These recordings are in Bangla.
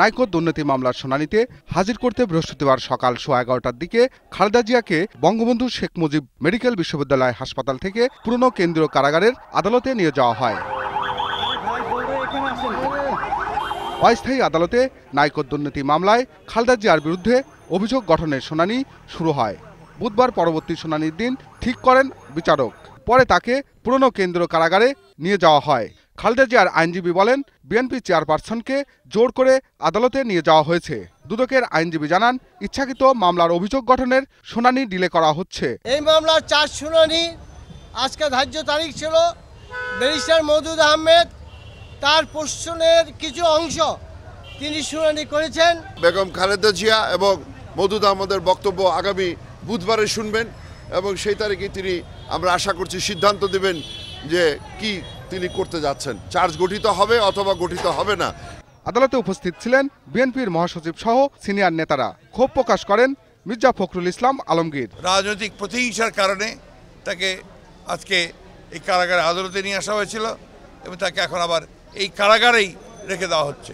নাইকো দুর্নীতি মামলার শুনানিতে হাজির করতে বৃহস্পতিবার সকাল সোয়া এগারোটার দিকে খালেদা জিয়াকে বঙ্গবন্ধু শেখ মুজিব মেডিকেল বিশ্ববিদ্যালয় হাসপাতাল থেকে পুরনো কেন্দ্রীয় কারাগারের আদালতে নিয়ে যাওয়া হয় অস্থায়ী আদালতে নাইকো দুর্নীতি মামলায় খালেদা জিয়ার বিরুদ্ধে অভিযোগ গঠনের শুনানি শুরু হয় বুধবার পরবর্তী শুনানির দিন ঠিক করেন বিচারক পরে তাকে পুরনো কেন্দ্র কারাগারে নিয়ে যাওয়া হয় খালেদা জিয়ার আইনজীবী বলেন বিএনপি চেয়ারপারসনকে জোর করে আদালতে নিয়ে যাওয়া হয়েছে দুদকের আইনজীবী জানান ইচ্ছাকৃত মামলার অভিযোগ গঠনের শুনানি ডিলে করা হচ্ছে এই মামলার চার শুনানি আজকে ধার্য তারিখ ছিল ব্যারিস্টার মজুদ আহমেদ তার প্রশ্নের কিছু অংশ তিনি শুনানি করেছেন বেগম খালেদা জিয়া এবং মজুদ আহমদের বক্তব্য আগামী বুধবারে শুনবেন এবং সেই তারিখে তিনি আমরা আশা করছি সিদ্ধান্ত দেবেন যে কি তিনি করতে যাচ্ছেন চার্জ গঠিত হবে অথবা গঠিত হবে না আদালতে উপস্থিত ছিলেন বিএনপির মহাসচিব সহ সিনিয়র নেতারা ক্ষোভ প্রকাশ করেন মির্জা ফখরুল ইসলাম আলমগীর রাজনৈতিক প্রতিহিংসার কারণে তাকে আজকে এই কারাগারে আদালতে নিয়ে আসা হয়েছিল এবং তাকে এখন আবার এই কারাগারেই রেখে দেওয়া হচ্ছে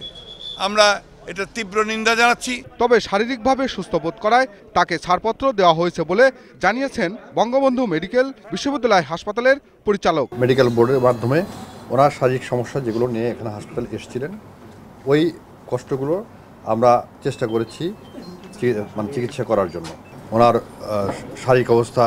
আমরা এটা তীব্র নিন্দা জানাচ্ছি তবে শারীরিকভাবে সুস্থ বোধ করায় তাকে ছাড়পত্র দেওয়া হয়েছে বলে জানিয়েছেন বঙ্গবন্ধু মেডিকেল বিশ্ববিদ্যালয় হাসপাতালের পরিচালক মেডিকেল বোর্ডের মাধ্যমে ওনার শারীরিক সমস্যা যেগুলো নিয়ে এখানে হাসপাতালে এসেছিলেন ওই কষ্টগুলো আমরা চেষ্টা করেছি মানে চিকিৎসা করার জন্য ওনার শারীরিক অবস্থা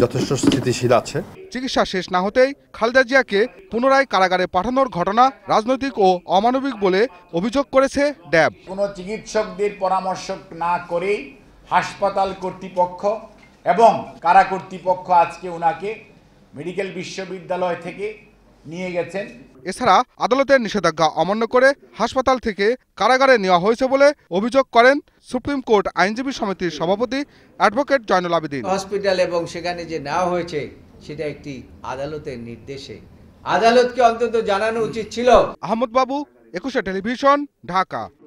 যথেষ্ট স্থিতিশীল আছে চিকিৎসা শেষ না হতেই খালেদা জিয়াকে পুনরায় কারাগারে পাঠানোর ঘটনা রাজনৈতিক ও অমানবিক বলে অভিযোগ করেছে ড্যাব কোনো চিকিৎসকদের পরামর্শ না করেই হাসপাতাল কর্তৃপক্ষ এবং কারা কর্তৃপক্ষ আজকে ওনাকে মেডিকেল বিশ্ববিদ্যালয় থেকে নিয়ে গেছেন এছাড়া আদালতের নিষেধাজ্ঞা অমান্য করে হাসপাতাল থেকে কারাগারে নেওয়া হয়েছে বলে অভিযোগ করেন সুপ্রিম কোর্ট আইনজীবী সমিতির সভাপতি অ্যাডভোকেট জয়নুল আবেদিন হসপিটাল এবং সেখানে যে নেওয়া হয়েছে সেটা একটি আদালতের নির্দেশে আদালতকে অন্তত জানানো উচিত ছিল আহমদ বাবু একুশে টেলিভিশন ঢাকা